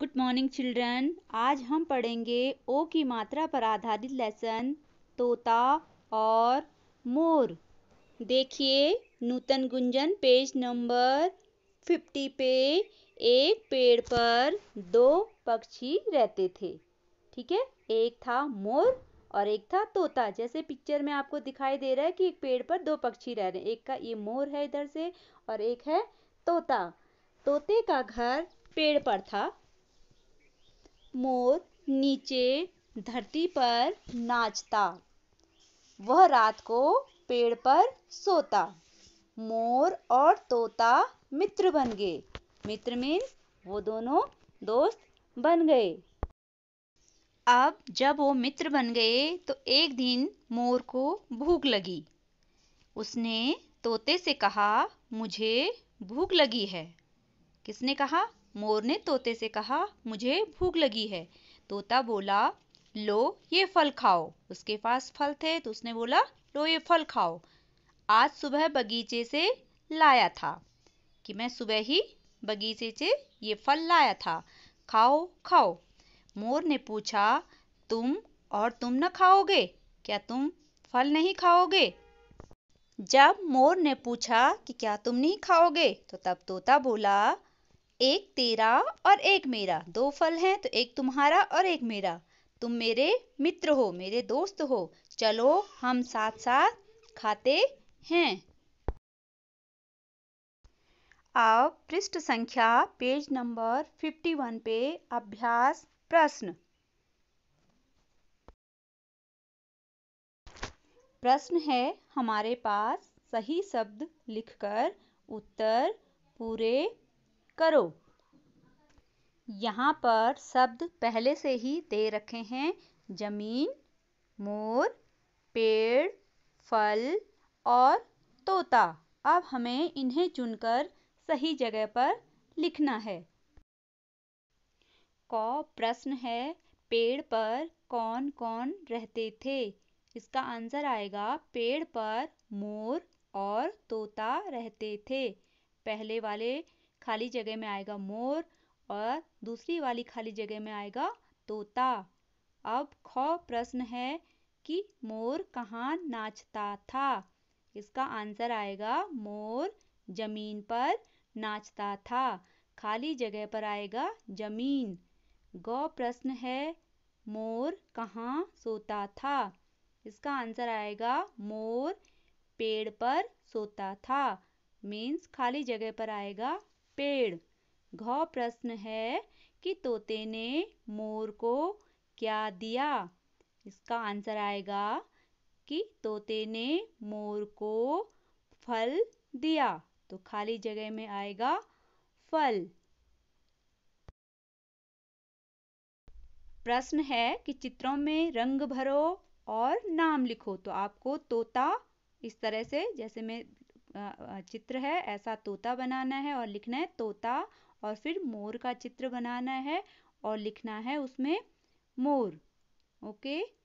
good morning children आज हम पढ़ेंगे ओ की मात्रा पर आधारित लेसन तोता और मोर देखिए Nutan Gunjan page number fifty पे एक पेड़ पर दो पक्षी रहते थे ठीक है एक था मोर और एक था तोता जैसे पिक्चर में आपको दिखाई दे रहा है कि एक पेड़ पर दो पक्षी रह रहे हैं एक का ये मोर है इधर से और एक है तोता तोते का घर पेड़ पर था मोर नीचे धरती पर नाचता वह रात को पेड़ पर सोता मोर और तोता मित्र बन गए मित्र में वो दोनों दोस्त बन गए अब जब वो मित्र बन गए तो एक दिन मोर को भूख लगी उसने तोते से कहा मुझे भूख लगी है किसने कहा मोर ने तोते से कहा मुझे भूख लगी है तोता बोला लो ये फल खाओ उसके पास फल थे तो उसने बोला लो ये फल खाओ आज सुबह बगीचे से लाया था कि मैं सुबह ही बगीचे से ये फल लाया था खाओ खाओ मोर ने पूछा तुम और तुम न खाओगे क्या तुम फल नहीं खाओगे जब मोर ने पूछा कि क्या तुम नहीं खाओगे तो तब तोता बोला एक तेरा और एक मेरा दो फल हैं तो एक तुम्हारा और एक मेरा तुम मेरे मित्र हो मेरे दोस्त हो चलो हम साथ साथ खाते हैं आप पृष्ठ संख्या पेज नंबर 51 पे अभ्यास प्रश्न प्रश्न है हमारे पास सही शब्द लिखकर उत्तर पूरे करो यहाँ पर शब्द पहले से ही दे रखे हैं जमीन मोर पेड़ फल और तोता अब हमें इन्हें चुनकर सही जगह पर लिखना है क प्रश्न है पेड़ पर कौन कौन रहते थे इसका आंसर आएगा पेड़ पर मोर और तोता रहते थे पहले वाले खाली जगह में आएगा मोर और दूसरी वाली खाली जगह में आएगा तोता अब ख प्रश्न है कि मोर कहाँ नाचता था इसका आंसर आएगा मोर जमीन पर नाचता था खाली जगह पर आएगा जमीन गौ प्रश्न है मोर कहाँ सोता था इसका आंसर आएगा मोर पेड़ पर सोता था मीन्स खाली जगह पर आएगा पेड़ घ प्रश्न है कि तोते ने मोर को क्या दिया इसका आंसर आएगा कि तोते ने मोर को फल दिया तो खाली जगह में आएगा फल प्रश्न है कि चित्रों में रंग भरो और नाम लिखो तो आपको तोता इस तरह से जैसे मैं चित्र है ऐसा तोता बनाना है और लिखना है तोता और फिर मोर का चित्र बनाना है और लिखना है उसमें मोर ओके